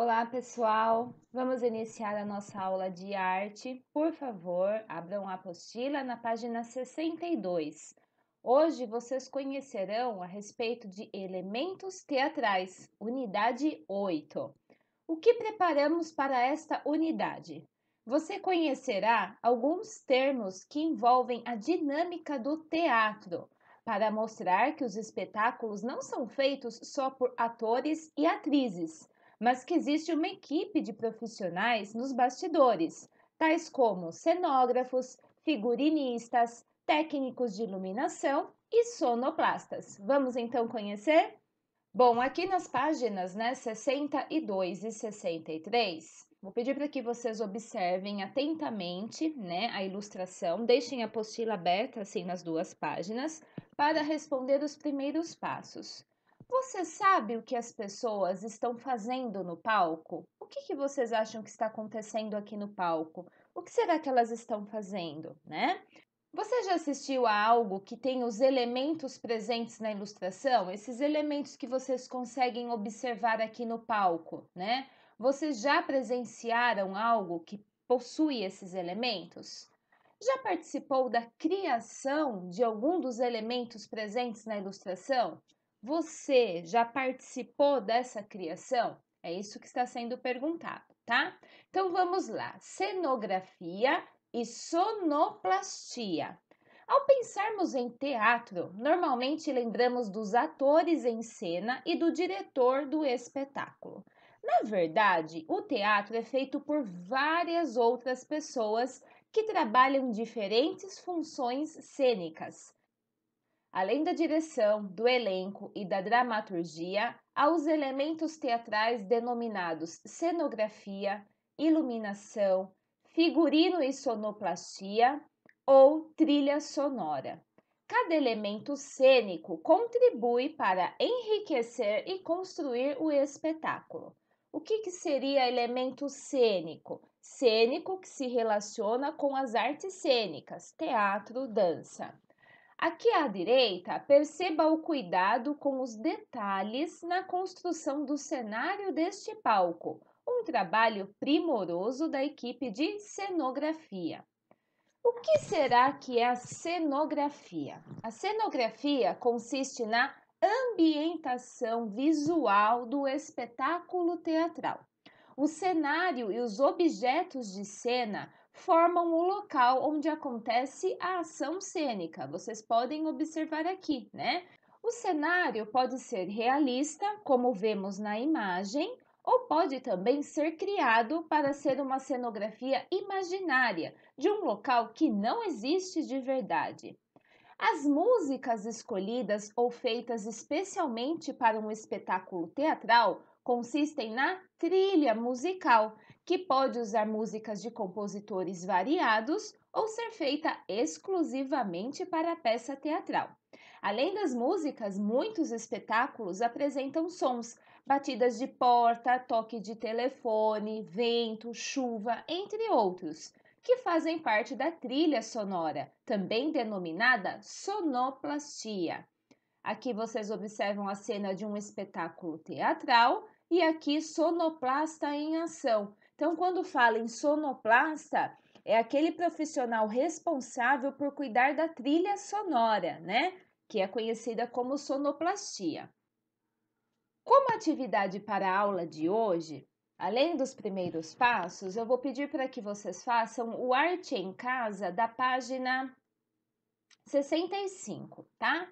Olá, pessoal! Vamos iniciar a nossa aula de arte. Por favor, abram a apostila na página 62. Hoje vocês conhecerão a respeito de elementos teatrais, unidade 8. O que preparamos para esta unidade? Você conhecerá alguns termos que envolvem a dinâmica do teatro, para mostrar que os espetáculos não são feitos só por atores e atrizes mas que existe uma equipe de profissionais nos bastidores, tais como cenógrafos, figurinistas, técnicos de iluminação e sonoplastas. Vamos então conhecer? Bom, aqui nas páginas né, 62 e 63, vou pedir para que vocês observem atentamente né, a ilustração, deixem a apostila aberta assim nas duas páginas para responder os primeiros passos. Você sabe o que as pessoas estão fazendo no palco? O que, que, vocês acham que está acontecendo aqui no palco? O que será que elas estão fazendo, né? Você já assistiu a algo que tem os elementos presentes na ilustração? Esses elementos que vocês conseguem observar aqui no palco, né? Vocês já presenciaram algo que possui esses elementos? Já participou da criação de algum dos elementos presentes na ilustração? Você já participou dessa criação? É isso que está sendo perguntado, tá? Então vamos lá: cenografia e sonoplastia. Ao pensarmos em teatro, normalmente lembramos dos atores em cena e do diretor do espetáculo. Na verdade, o teatro é feito por várias outras pessoas que trabalham diferentes funções cênicas além da direção, do elenco e da dramaturgia, há os elementos teatrais denominados cenografia, iluminação, figurino e sonoplastia ou trilha sonora. Cada elemento cênico contribui para enriquecer e construir o espetáculo. O que, que seria elemento cênico? Cênico que se relaciona com as artes cênicas, teatro, dança. Aqui à direita, perceba o cuidado com os detalhes na construção do cenário deste palco, um trabalho primoroso da equipe de cenografia. O que será que é a cenografia? A cenografia consiste na ambientação visual do espetáculo teatral. O cenário e os objetos de cena formam o local onde acontece a ação cênica. Vocês podem observar aqui, né? O cenário pode ser realista, como vemos na imagem, ou pode também ser criado para ser uma cenografia imaginária de um local que não existe de verdade. As músicas escolhidas ou feitas especialmente para um espetáculo teatral consistem na trilha musical, que pode usar músicas de compositores variados ou ser feita exclusivamente para a peça teatral. Além das músicas, muitos espetáculos apresentam sons, batidas de porta, toque de telefone, vento, chuva, entre outros, que fazem parte da trilha sonora, também denominada sonoplastia. Aqui vocês observam a cena de um espetáculo teatral e aqui sonoplasta em ação. Então, quando fala em sonoplasta, é aquele profissional responsável por cuidar da trilha sonora, né? Que é conhecida como sonoplastia. Como atividade para a aula de hoje, além dos primeiros passos, eu vou pedir para que vocês façam o Arte em Casa da página 65, tá?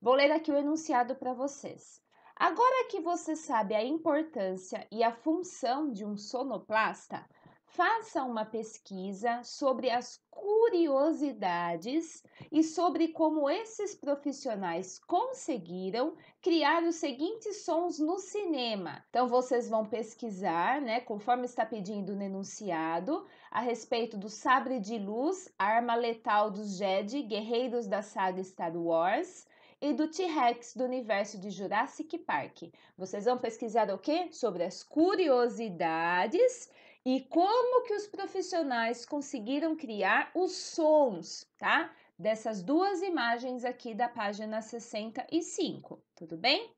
Vou ler aqui o enunciado para vocês. Agora que você sabe a importância e a função de um sonoplasta, faça uma pesquisa sobre as curiosidades e sobre como esses profissionais conseguiram criar os seguintes sons no cinema. Então vocês vão pesquisar, né, conforme está pedindo o enunciado, a respeito do sabre de luz, arma letal dos Jedi, guerreiros da saga Star Wars, e do T-Rex do universo de Jurassic Park. Vocês vão pesquisar o quê? Sobre as curiosidades e como que os profissionais conseguiram criar os sons, tá? Dessas duas imagens aqui da página 65, tudo bem?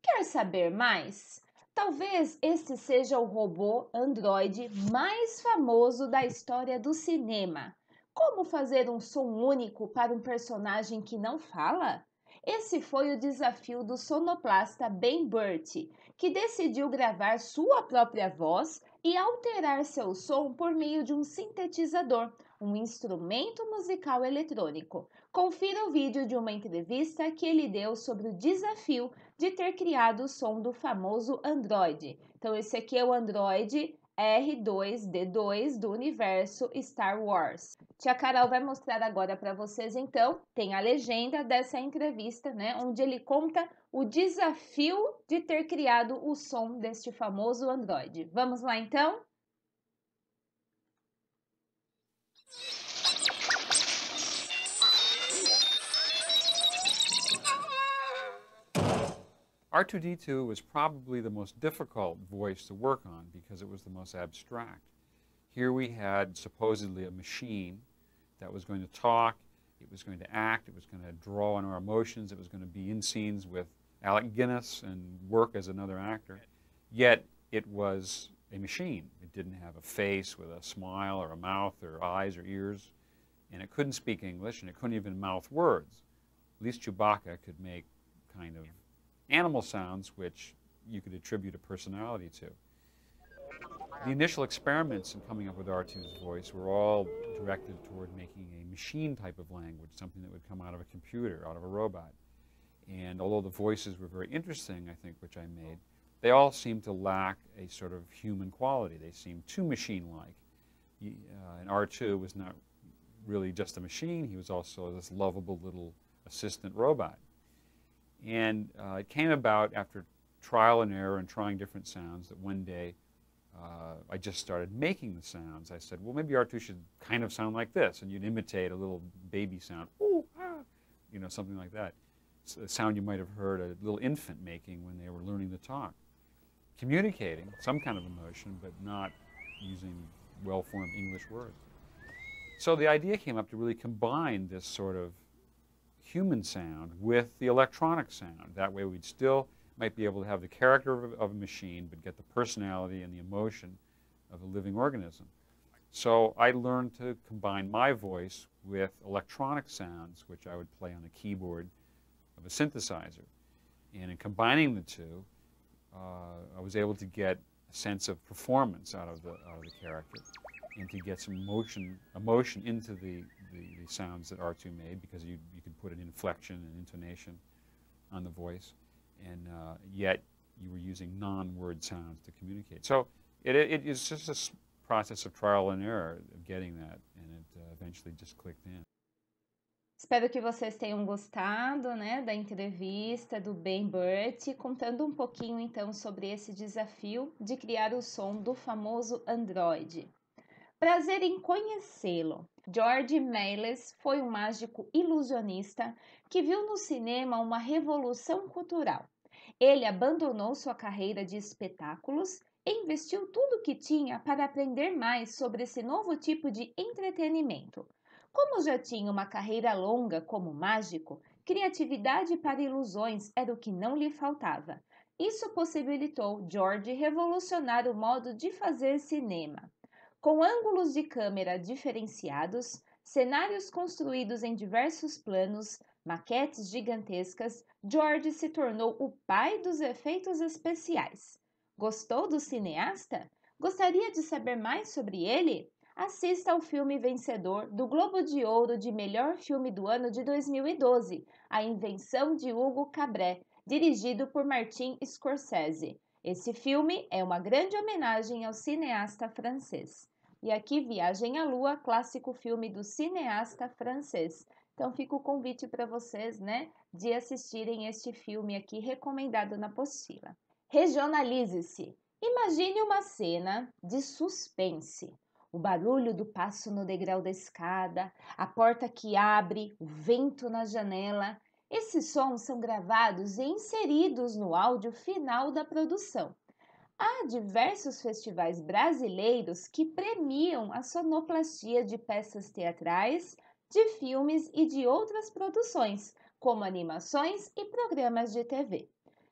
Quer saber mais? Talvez este seja o robô androide mais famoso da história do cinema. Como fazer um som único para um personagem que não fala? Esse foi o desafio do sonoplasta Ben Burt, que decidiu gravar sua própria voz e alterar seu som por meio de um sintetizador, um instrumento musical eletrônico. Confira o vídeo de uma entrevista que ele deu sobre o desafio de ter criado o som do famoso Android. Então, esse aqui é o Android R2D2 do universo Star Wars. Tia Carol vai mostrar agora para vocês, então, tem a legenda dessa entrevista, né, onde ele conta o desafio de ter criado o som deste famoso Android. Vamos lá então? R2D2 was probably the most difficult voice to work on because it was the most abstract. Here we had supposedly a machine that was going to talk, it was going to act, it was going to draw on our emotions, it was going to be in scenes with Alec Guinness and work as another actor. Yet it was a machine. It didn't have a face with a smile or a mouth or eyes or ears, and it couldn't speak English and it couldn't even mouth words. At least Chewbacca could make kind of animal sounds, which you could attribute a personality to. The initial experiments in coming up with R2's voice were all directed toward making a machine type of language, something that would come out of a computer, out of a robot. And although the voices were very interesting, I think, which I made, they all seemed to lack a sort of human quality. They seemed too machine-like. Uh, and R2 was not really just a machine. He was also this lovable little assistant robot. And uh, it came about after trial and error and trying different sounds that one day uh, I just started making the sounds. I said, well, maybe R2 should kind of sound like this. And you'd imitate a little baby sound, ooh, ah, you know, something like that. It's a sound you might have heard a little infant making when they were learning to talk. Communicating some kind of emotion, but not using well-formed English words. So the idea came up to really combine this sort of human sound with the electronic sound. That way we'd still might be able to have the character of, of a machine, but get the personality and the emotion of a living organism. So I learned to combine my voice with electronic sounds, which I would play on the keyboard of a synthesizer. And in combining the two, uh, I was able to get a sense of performance out of the, out of the character and to get some emotion, emotion into the sounds that R2 made because you, you could put an inflection and intonation on the voice, and uh, yet you were using non-word sounds to communicate. So it, it is just a process of trial and error of getting that, and it uh, eventually just clicked in. Espero que vocês tenham gostado né, da entrevista do Ben Burt, contando um pouquinho então sobre esse desafio de criar o som do famoso Android. Prazer em conhecê-lo. George Meles foi um mágico ilusionista que viu no cinema uma revolução cultural. Ele abandonou sua carreira de espetáculos e investiu tudo o que tinha para aprender mais sobre esse novo tipo de entretenimento. Como já tinha uma carreira longa como mágico, criatividade para ilusões era o que não lhe faltava. Isso possibilitou George revolucionar o modo de fazer cinema. Com ângulos de câmera diferenciados, cenários construídos em diversos planos, maquetes gigantescas, George se tornou o pai dos efeitos especiais. Gostou do cineasta? Gostaria de saber mais sobre ele? Assista ao filme vencedor do Globo de Ouro de melhor filme do ano de 2012, A Invenção de Hugo Cabré, dirigido por Martin Scorsese. Esse filme é uma grande homenagem ao cineasta francês. E aqui Viagem à Lua, clássico filme do cineasta francês. Então fica o convite para vocês, né, de assistirem este filme aqui recomendado na apostila. Regionalize-se. Imagine uma cena de suspense. O barulho do passo no degrau da escada, a porta que abre, o vento na janela esses sons são gravados e inseridos no áudio final da produção. Há diversos festivais brasileiros que premiam a sonoplastia de peças teatrais, de filmes e de outras produções, como animações e programas de TV.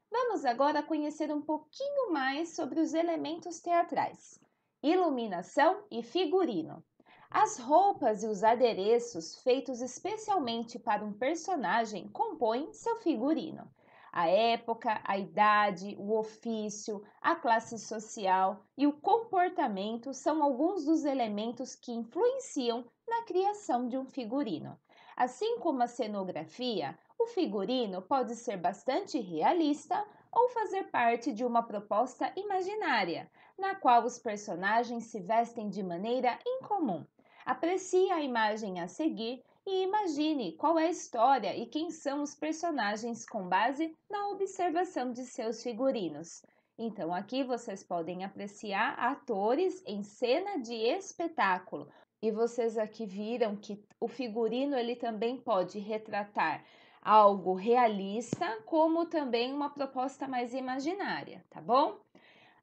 Vamos agora conhecer um pouquinho mais sobre os elementos teatrais: iluminação e figurino. As roupas e os adereços feitos especialmente para um personagem compõem seu figurino. A época, a idade, o ofício, a classe social e o comportamento são alguns dos elementos que influenciam na criação de um figurino. Assim como a cenografia, o figurino pode ser bastante realista ou fazer parte de uma proposta imaginária, na qual os personagens se vestem de maneira incomum. Aprecie a imagem a seguir e imagine qual é a história e quem são os personagens com base na observação de seus figurinos. Então, aqui vocês podem apreciar atores em cena de espetáculo. E vocês aqui viram que o figurino ele também pode retratar algo realista, como também uma proposta mais imaginária, tá bom?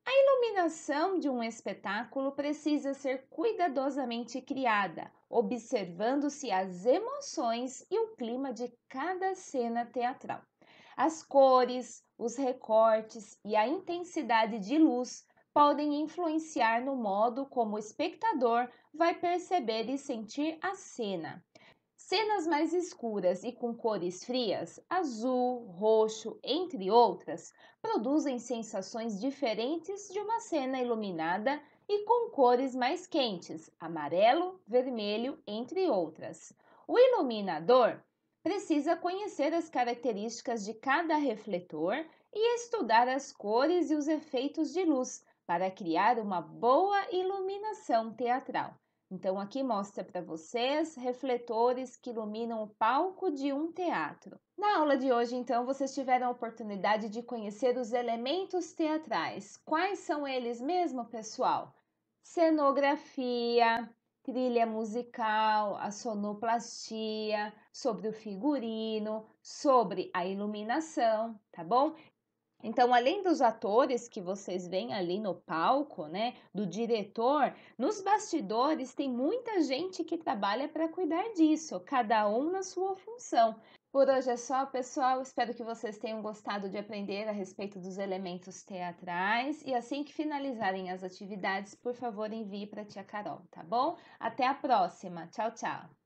A iluminação de um espetáculo precisa ser cuidadosamente criada, observando-se as emoções e o clima de cada cena teatral. As cores, os recortes e a intensidade de luz podem influenciar no modo como o espectador vai perceber e sentir a cena. Cenas mais escuras e com cores frias, azul, roxo, entre outras, produzem sensações diferentes de uma cena iluminada e com cores mais quentes, amarelo, vermelho, entre outras. O iluminador precisa conhecer as características de cada refletor e estudar as cores e os efeitos de luz para criar uma boa iluminação teatral. Então, aqui mostra para vocês refletores que iluminam o palco de um teatro. Na aula de hoje, então, vocês tiveram a oportunidade de conhecer os elementos teatrais. Quais são eles mesmo, pessoal? Cenografia, trilha musical, a sonoplastia, sobre o figurino, sobre a iluminação, tá bom? Então, além dos atores que vocês veem ali no palco, né, do diretor, nos bastidores tem muita gente que trabalha para cuidar disso, cada um na sua função. Por hoje é só, pessoal. Espero que vocês tenham gostado de aprender a respeito dos elementos teatrais. E assim que finalizarem as atividades, por favor, envie para a tia Carol, tá bom? Até a próxima. Tchau, tchau.